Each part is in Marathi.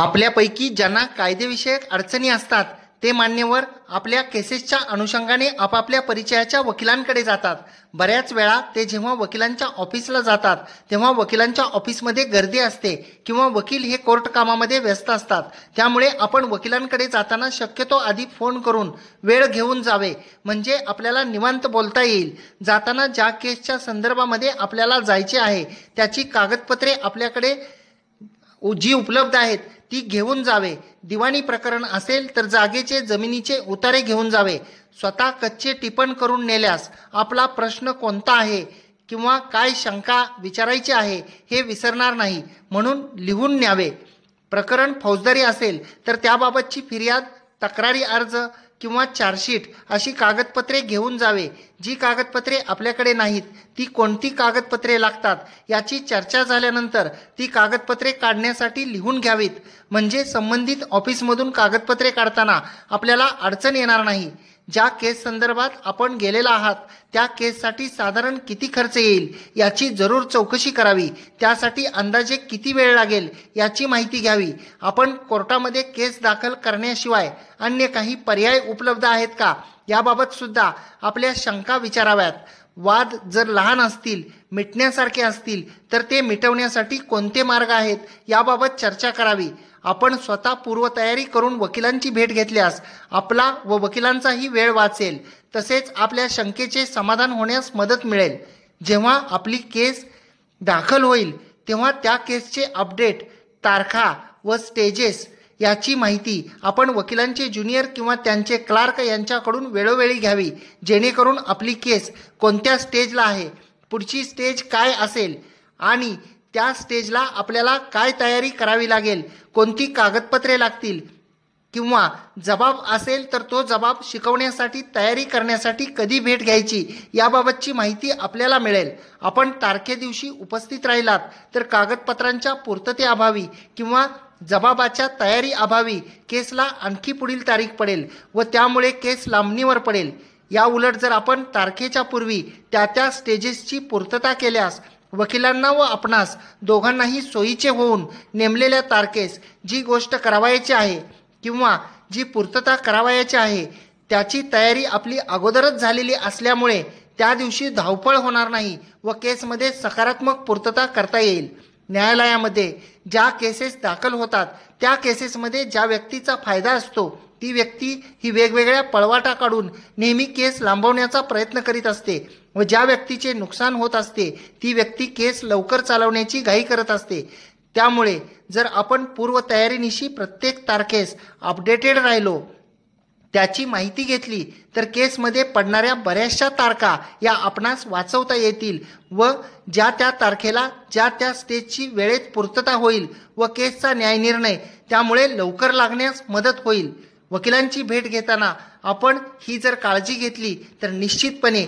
आपल्यापैकी ज्यांना कायदेविषयक अडचणी असतात ते मान्यवर आपल्या केसेसच्या अनुषंगाने आपापल्या परिचयाच्या वकिलांकडे जातात बऱ्याच वेळा ते जेव्हा वकिलांच्या ऑफिसला जातात तेव्हा वकिलांच्या ऑफिसमध्ये गर्दी असते किंवा वकील हे कोर्ट कामामध्ये व्यस्त असतात त्यामुळे आपण वकिलांकडे जाताना शक्यतो आधी फोन करून वेळ घेऊन जावे म्हणजे आपल्याला निवांत बोलता येईल जाताना ज्या केसच्या संदर्भामध्ये आपल्याला जायचे आहे त्याची कागदपत्रे आपल्याकडे जी उपलब्ध आहेत ती घेऊन जावे दिवाणी प्रकरण असेल तर जागेचे जमिनीचे उतारे घेऊन जावे स्वतः कच्चे टिपण करून नेल्यास आपला प्रश्न कोणता आहे किंवा काय शंका विचारायची आहे हे विसरणार नाही म्हणून लिहून न्यावे प्रकरण फौजदारी असेल तर त्याबाबतची फिर्याद तक्रारी अर्ज किंवा चार्जशीट अशी कागदपत्रे घेऊन जावे जी कागदपत्रे आपल्याकडे नाहीत ती कोणती कागदपत्रे लागतात याची चर्चा झाल्यानंतर ती कागदपत्रे काढण्यासाठी लिहून घ्यावीत म्हणजे संबंधित ऑफिसमधून कागदपत्रे काढताना आपल्याला अडचण येणार नाही ज्या केस संदर्भात आपण गेलेला आहात त्या केससाठी साधारण किती खर्च येईल याची जरूर चौकशी करावी त्यासाठी अंदाजे किती वेळ लागेल याची माहिती घ्यावी आपण कोर्टामध्ये केस दाखल करण्याशिवाय अन्य काही पर्याय उपलब्ध आहेत का याबाबत सुद्धा आपल्या शंका विचाराव्यात वाद जर लहान असतील मिटण्यासारखे असतील तर ते मिटवण्यासाठी कोणते मार्ग आहेत याबाबत चर्चा करावी आपण स्वतः पूर्वतयारी करून वकिलांची भेट घेतल्यास आपला व वकिलांचाही वेळ वाचेल तसेच आपल्या शंकेचे समाधान होण्यास मदत मिळेल जेव्हा आपली केस दाखल होईल तेव्हा त्या केसचे अपडेट तारखा व स्टेजेस याची माहिती आपण वकिलांचे ज्युनियर किंवा त्यांचे क्लार्क यांच्याकडून वेळोवेळी घ्यावी जेणेकरून आपली केस कोणत्या स्टेजला आहे पुढची स्टेज काय असेल आणि त्या स्टेजला आपल्याला काय तयारी करावी लागेल कोणती कागदपत्रे लागतील किंवा जबाब असेल तर तो जबाब शिकवण्यासाठी तयारी करण्यासाठी कधी भेट घ्यायची याबाबतची माहिती आपल्याला मिळेल आपण तारखे दिवशी उपस्थित राहिलात तर कागदपत्रांच्या पूर्तते अभावी किंवा जबाबाच्या तयारी अभावी केसला आणखी पुढील तारीख पडेल व त्यामुळे केस लांबणीवर पडेल या उलट जर आपण तारखेच्या पूर्वी त्या त्या स्टेजेसची पूर्तता केल्यास वकिलांना व आपणास दोघांनाही सोयीचे होऊन नेमलेल्या तारखेस जी गोष्ट करावायची आहे किंवा जी पूर्तता करावायची आहे त्याची तयारी आपली अगोदरच झालेली असल्यामुळे त्या दिवशी धावपळ होणार नाही व केसमध्ये सकारात्मक पूर्तता करता येईल न्यायालयामध्ये ज्या केसेस दाखल होतात त्या केसेसमध्ये ज्या व्यक्तीचा फायदा असतो ती व्यक्ती ही वेगवेगळ्या पळवाटा काढून नेहमी केस लांबवण्याचा प्रयत्न करीत असते व ज्या व्यक्तीचे नुकसान होत असते ती व्यक्ती केस लवकर चालवण्याची घाई करत असते त्यामुळे जर आपण पूर्वतयारीनिशी प्रत्येक तारखेस अपडेटेड राहिलो त्याची माहिती घेतली तर केसमध्ये पडणाऱ्या बऱ्याचशा तारखा या आपणास वाचवता येतील व ज्या त्या तारखेला ज्या त्या स्टेजची वेळेत पूर्तता होईल व केसचा न्यायनिर्णय त्यामुळे लवकर लागण्यास मदत होईल वकिलांची भेट घेताना आपण ही जर काळजी घेतली तर निश्चितपणे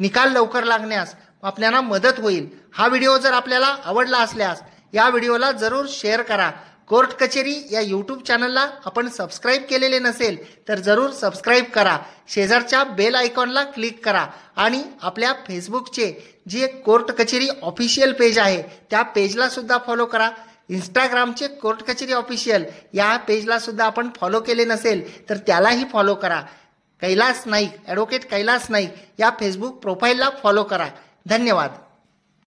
निकाल लवकर लागण्यास आपल्याला मदत होईल हा व्हिडिओ जर आपल्याला आवडला असल्यास या व्हिडिओला जरूर शेअर करा कोर्ट कचेरी या यूट्यूब चॅनलला आपण सबस्क्राईब केलेले नसेल तर जरूर सबस्क्राईब करा शेजारच्या बेल आयकॉनला क्लिक करा आणि आपल्या फेसबुकचे जे कोर्ट कचेरी ऑफिशियल पेज आहे त्या पेजला सुद्धा फॉलो करा इंस्टाग्रामचे कोर्ट कचेरी ऑफिशियल या पेजला सुद्धा आपण फॉलो केले नसेल तर त्यालाही फॉलो करा कैलास नाईक ॲडव्होकेट कैलास नाईक या फेसबुक प्रोफाईलला फॉलो करा धन्यवाद